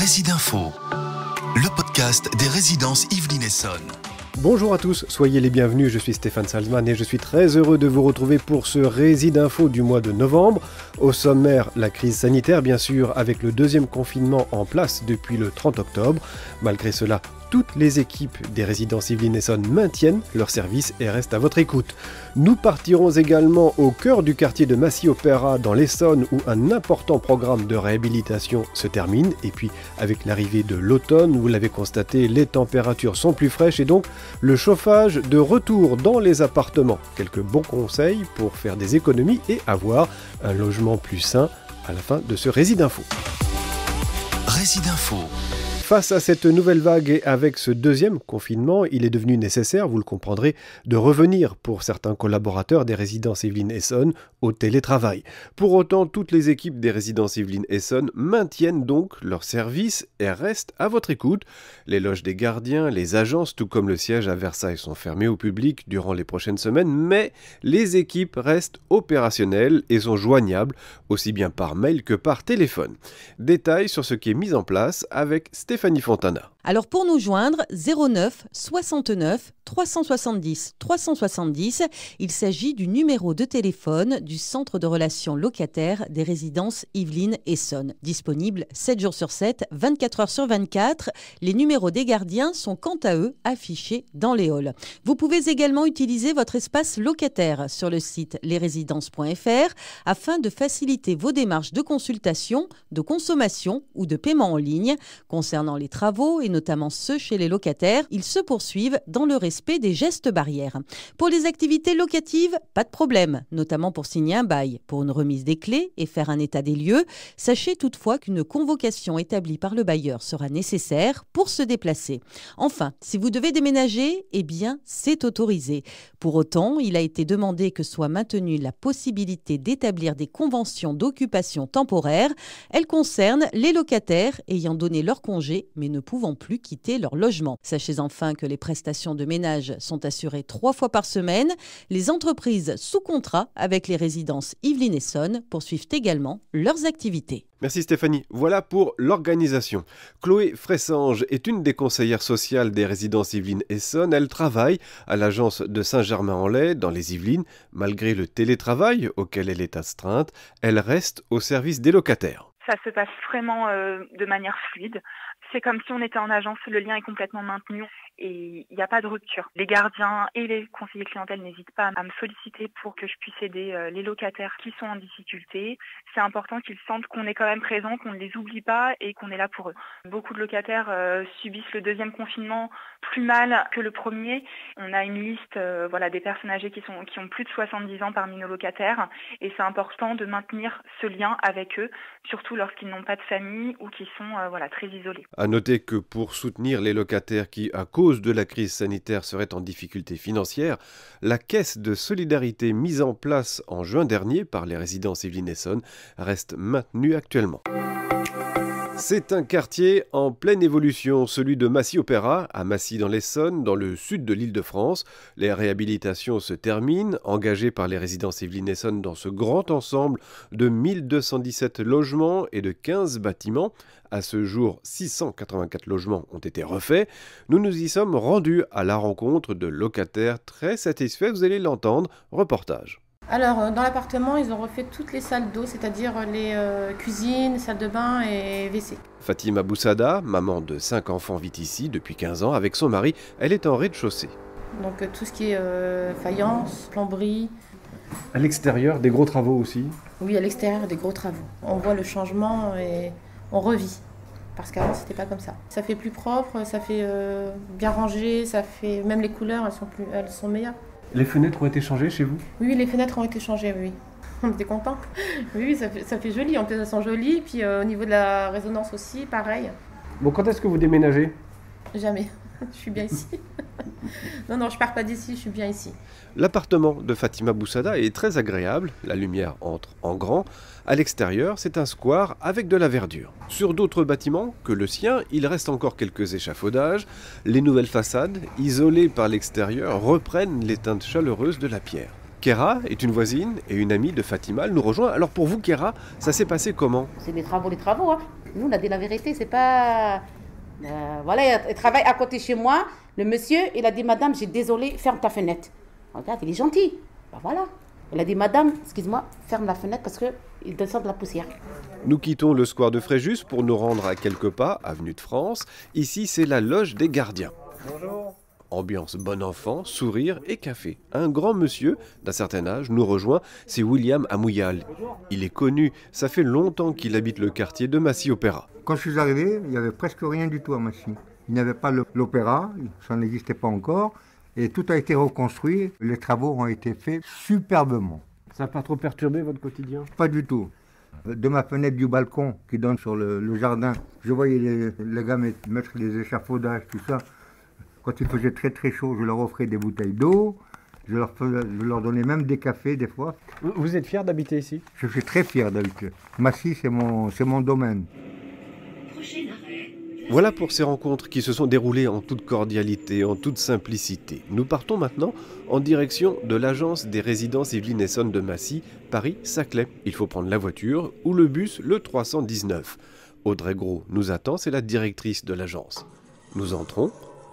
Résidinfo, le podcast des résidences Yvelines Essonne. Bonjour à tous, soyez les bienvenus, je suis Stéphane Salzman et je suis très heureux de vous retrouver pour ce Résid Info du mois de novembre. Au sommaire, la crise sanitaire bien sûr, avec le deuxième confinement en place depuis le 30 octobre. Malgré cela, toutes les équipes des résidents civils Essonne maintiennent leur service et restent à votre écoute. Nous partirons également au cœur du quartier de Massy-Opéra dans l'Essonne où un important programme de réhabilitation se termine. Et puis avec l'arrivée de l'automne, vous l'avez constaté, les températures sont plus fraîches et donc le chauffage de retour dans les appartements. Quelques bons conseils pour faire des économies et avoir un logement plus sain à la fin de ce Résidinfo. Résidinfo. Face à cette nouvelle vague et avec ce deuxième confinement, il est devenu nécessaire, vous le comprendrez, de revenir pour certains collaborateurs des résidences Yvelines-Essonne au télétravail. Pour autant, toutes les équipes des résidences Yvelines-Essonne maintiennent donc leur service et restent à votre écoute. Les loges des gardiens, les agences, tout comme le siège à Versailles sont fermées au public durant les prochaines semaines, mais les équipes restent opérationnelles et sont joignables aussi bien par mail que par téléphone. Détails sur ce qui est mis en place avec Stéphane Fanny Fontana. Alors pour nous joindre, 09 69 370 370, il s'agit du numéro de téléphone du Centre de relations locataires des résidences Yvelines Sonne disponible 7 jours sur 7, 24 heures sur 24. Les numéros des gardiens sont quant à eux affichés dans les halls. Vous pouvez également utiliser votre espace locataire sur le site lesresidences.fr afin de faciliter vos démarches de consultation, de consommation ou de paiement en ligne concernant les travaux et notamment ceux chez les locataires, ils se poursuivent dans le respect des gestes barrières. Pour les activités locatives, pas de problème, notamment pour signer un bail, pour une remise des clés et faire un état des lieux. Sachez toutefois qu'une convocation établie par le bailleur sera nécessaire pour se déplacer. Enfin, si vous devez déménager, eh bien, c'est autorisé. Pour autant, il a été demandé que soit maintenue la possibilité d'établir des conventions d'occupation temporaire. Elles concernent les locataires ayant donné leur congé mais ne pouvant plus quitter leur logement. Sachez enfin que les prestations de ménage sont assurées trois fois par semaine. Les entreprises sous contrat avec les résidences Yvelines et poursuivent également leurs activités. Merci Stéphanie. Voilà pour l'organisation. Chloé Fressange est une des conseillères sociales des résidences Yvelines Essonne. Elle travaille à l'agence de Saint-Germain-en-Laye dans les Yvelines. Malgré le télétravail auquel elle est astreinte, elle reste au service des locataires ça se passe vraiment euh, de manière fluide. C'est comme si on était en agence, le lien est complètement maintenu et il n'y a pas de rupture. Les gardiens et les conseillers clientèles n'hésitent pas à me solliciter pour que je puisse aider euh, les locataires qui sont en difficulté. C'est important qu'ils sentent qu'on est quand même présent, qu'on ne les oublie pas et qu'on est là pour eux. Beaucoup de locataires euh, subissent le deuxième confinement plus mal que le premier. On a une liste euh, voilà, des personnes âgées qui, sont, qui ont plus de 70 ans parmi nos locataires et c'est important de maintenir ce lien avec eux, surtout lorsqu'ils n'ont pas de famille ou qu'ils sont voilà, très isolés. À noter que pour soutenir les locataires qui, à cause cause de la crise sanitaire serait en difficulté financière, la caisse de solidarité mise en place en juin dernier par les résidents Yvelines-Essonne reste maintenue actuellement. C'est un quartier en pleine évolution, celui de Massy-Opéra, à Massy dans l'Essonne, dans le sud de l'île de France. Les réhabilitations se terminent, engagées par les résidences Yvelines-Essonne dans ce grand ensemble de 1217 logements et de 15 bâtiments. À ce jour, 684 logements ont été refaits. Nous nous y sommes rendus à la rencontre de locataires très satisfaits, vous allez l'entendre, reportage. Alors, euh, dans l'appartement, ils ont refait toutes les salles d'eau, c'est-à-dire euh, les euh, cuisines, salles de bain et WC. Fatima Boussada, maman de 5 enfants, vit ici depuis 15 ans. Avec son mari, elle est en rez-de-chaussée. Donc, tout ce qui est faïence, plomberie. À l'extérieur, des gros travaux aussi Oui, à l'extérieur, des gros travaux. On voit le changement et on revit parce qu'avant c'était pas comme ça. Ça fait plus propre, ça fait bien rangé, ça fait même les couleurs elles sont plus elles sont meilleures. Les fenêtres ont été changées chez vous Oui, les fenêtres ont été changées, oui. On était contents. Oui, ça fait, joli. En plus, elles sont jolies. Puis euh, au niveau de la résonance aussi, pareil. Bon, quand est-ce que vous déménagez Jamais. Je suis bien ici. non, non, je pars pas d'ici, je suis bien ici. L'appartement de Fatima Boussada est très agréable, la lumière entre en grand. À l'extérieur, c'est un square avec de la verdure. Sur d'autres bâtiments que le sien, il reste encore quelques échafaudages. Les nouvelles façades, isolées par l'extérieur, reprennent les teintes chaleureuses de la pierre. Kéra est une voisine et une amie de Fatima, elle nous rejoint. Alors pour vous, Kéra, ça s'est passé comment C'est des travaux, les travaux. Hein. Nous, on a dit la vérité, c'est pas euh, voilà, il travaille à côté chez moi. Le monsieur, il a dit, madame, j'ai désolé, ferme ta fenêtre. Regarde, il est gentil. Ben voilà. Il a dit, madame, excuse-moi, ferme la fenêtre parce qu'il descend de la poussière. Nous quittons le square de Fréjus pour nous rendre à quelques pas, avenue de France. Ici, c'est la loge des gardiens. Ambiance bon enfant, sourire et café. Un grand monsieur d'un certain âge nous rejoint, c'est William Amouyal. Il est connu, ça fait longtemps qu'il habite le quartier de Massy Opéra. Quand je suis arrivé, il n'y avait presque rien du tout à Massy. Il n'y avait pas l'opéra, ça n'existait pas encore, et tout a été reconstruit. Les travaux ont été faits superbement. Ça n'a pas trop perturbé votre quotidien Pas du tout. De ma fenêtre du balcon qui donne sur le, jardin, je voyais les, les gars mettre les échafaudages, tout ça. Quand il faisait très très chaud, je leur offrais des bouteilles d'eau. Je leur, donnais même des cafés des fois. Vous êtes fier d'habiter ici Je suis très fier d'habiter. Massy, c'est mon, c'est mon domaine. Voilà pour ces rencontres qui se sont déroulées en toute cordialité, en toute simplicité. Nous partons maintenant en direction de l'agence des résidences Yvelines Essonne de Massy, Paris-Saclay. Il faut prendre la voiture ou le bus le 319. Audrey Gros nous attend, c'est la directrice de l'agence. Nous entrons,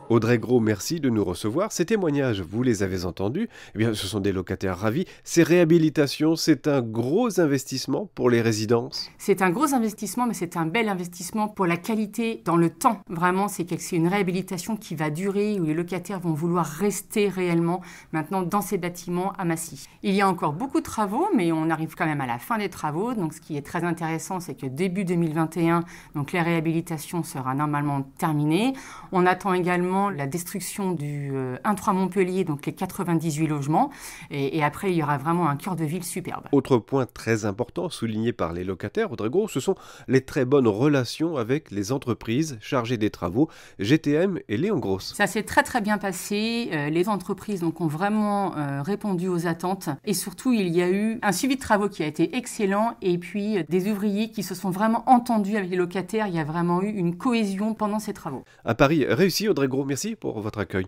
Audrey Gros, merci de nous recevoir. Ces témoignages, vous les avez entendus, eh bien, ce sont des locataires ravis. Ces réhabilitations, c'est un gros investissement pour les résidences C'est un gros investissement, mais c'est un bel investissement pour la qualité dans le temps. Vraiment, c'est une réhabilitation qui va durer, où les locataires vont vouloir rester réellement maintenant dans ces bâtiments à Massy. Il y a encore beaucoup de travaux, mais on arrive quand même à la fin des travaux. Donc, ce qui est très intéressant, c'est que début 2021, donc, la réhabilitation sera normalement terminée. On attend également la destruction du 1-3 euh, Montpellier, donc les 98 logements. Et, après, il y aura vraiment un cœur de ville superbe. Autre point très important souligné par les locataires, Audrey Gros, ce sont les très bonnes relations avec les entreprises chargées des travaux, GTM et Léon Gros. Ça s'est très très bien passé. Euh, les entreprises donc, ont vraiment euh, répondu aux attentes. Et surtout, il y a eu un suivi de travaux qui a été excellent et puis des ouvriers qui se sont vraiment entendus avec les locataires. Il y a vraiment eu une cohésion pendant ces travaux. À Paris réussi, Audrey Gros merci pour votre accueil.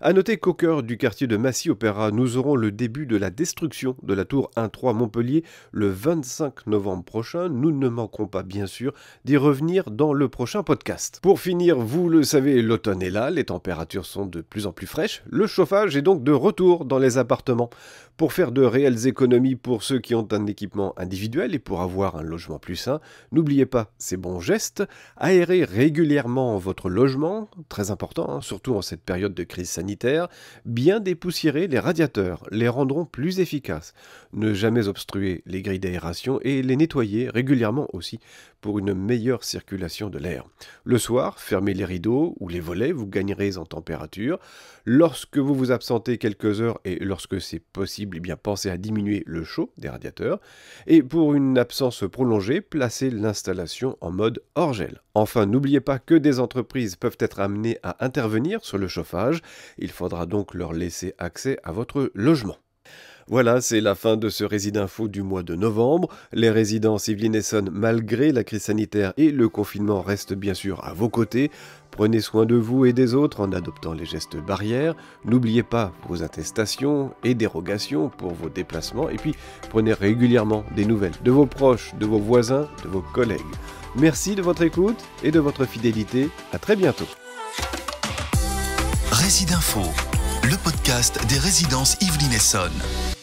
A noter qu'au cœur du quartier de Massy-Opéra, nous aurons le début de la destruction de la tour 1-3 Montpellier le 25 novembre prochain. Nous ne manquerons pas, bien sûr, d'y revenir dans le prochain podcast. Pour finir, vous le savez, l'automne est là, les températures sont de plus en plus fraîches, le chauffage est donc de retour dans les appartements. Pour faire de réelles économies pour ceux qui ont un équipement individuel et pour avoir un logement plus sain, n'oubliez pas ces bons gestes, aérez régulièrement votre logement, très important, hein, Hein, surtout en cette période de crise sanitaire, bien dépoussiérer les radiateurs, les rendront plus efficaces. Ne jamais obstruer les grilles d'aération et les nettoyer régulièrement aussi pour une meilleure circulation de l'air. Le soir, fermez les rideaux ou les volets, vous gagnerez en température. Lorsque vous vous absentez quelques heures et lorsque c'est possible, eh bien pensez à diminuer le chaud des radiateurs. Et pour une absence prolongée, placez l'installation en mode hors gel. Enfin, n'oubliez pas que des entreprises peuvent être amenées à intervenir sur le chauffage, il faudra donc leur laisser accès à votre logement. Voilà, c'est la fin de ce Info du mois de novembre. Les résidences Yvelines Essonne, malgré la crise sanitaire et le confinement, restent bien sûr à vos côtés. Prenez soin de vous et des autres en adoptant les gestes barrières. N'oubliez pas vos attestations et dérogations pour vos déplacements. Et puis, prenez régulièrement des nouvelles de vos proches, de vos voisins, de vos collègues. Merci de votre écoute et de votre fidélité. À très bientôt. info le podcast des résidences Yvelines Essonne.